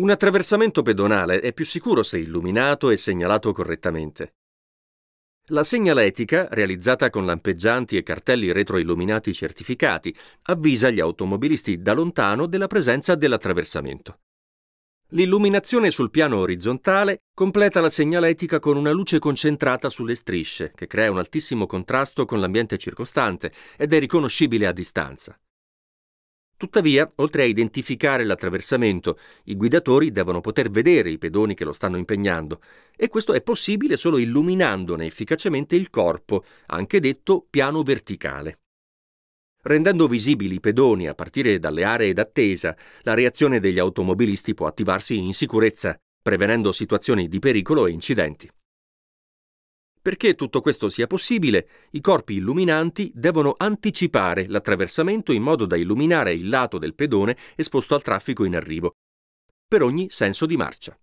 Un attraversamento pedonale è più sicuro se illuminato e segnalato correttamente. La segnaletica, realizzata con lampeggianti e cartelli retroilluminati certificati, avvisa gli automobilisti da lontano della presenza dell'attraversamento. L'illuminazione sul piano orizzontale completa la segnaletica con una luce concentrata sulle strisce, che crea un altissimo contrasto con l'ambiente circostante ed è riconoscibile a distanza. Tuttavia, oltre a identificare l'attraversamento, i guidatori devono poter vedere i pedoni che lo stanno impegnando e questo è possibile solo illuminandone efficacemente il corpo, anche detto piano verticale. Rendendo visibili i pedoni a partire dalle aree d'attesa, la reazione degli automobilisti può attivarsi in sicurezza, prevenendo situazioni di pericolo e incidenti. Perché tutto questo sia possibile, i corpi illuminanti devono anticipare l'attraversamento in modo da illuminare il lato del pedone esposto al traffico in arrivo, per ogni senso di marcia.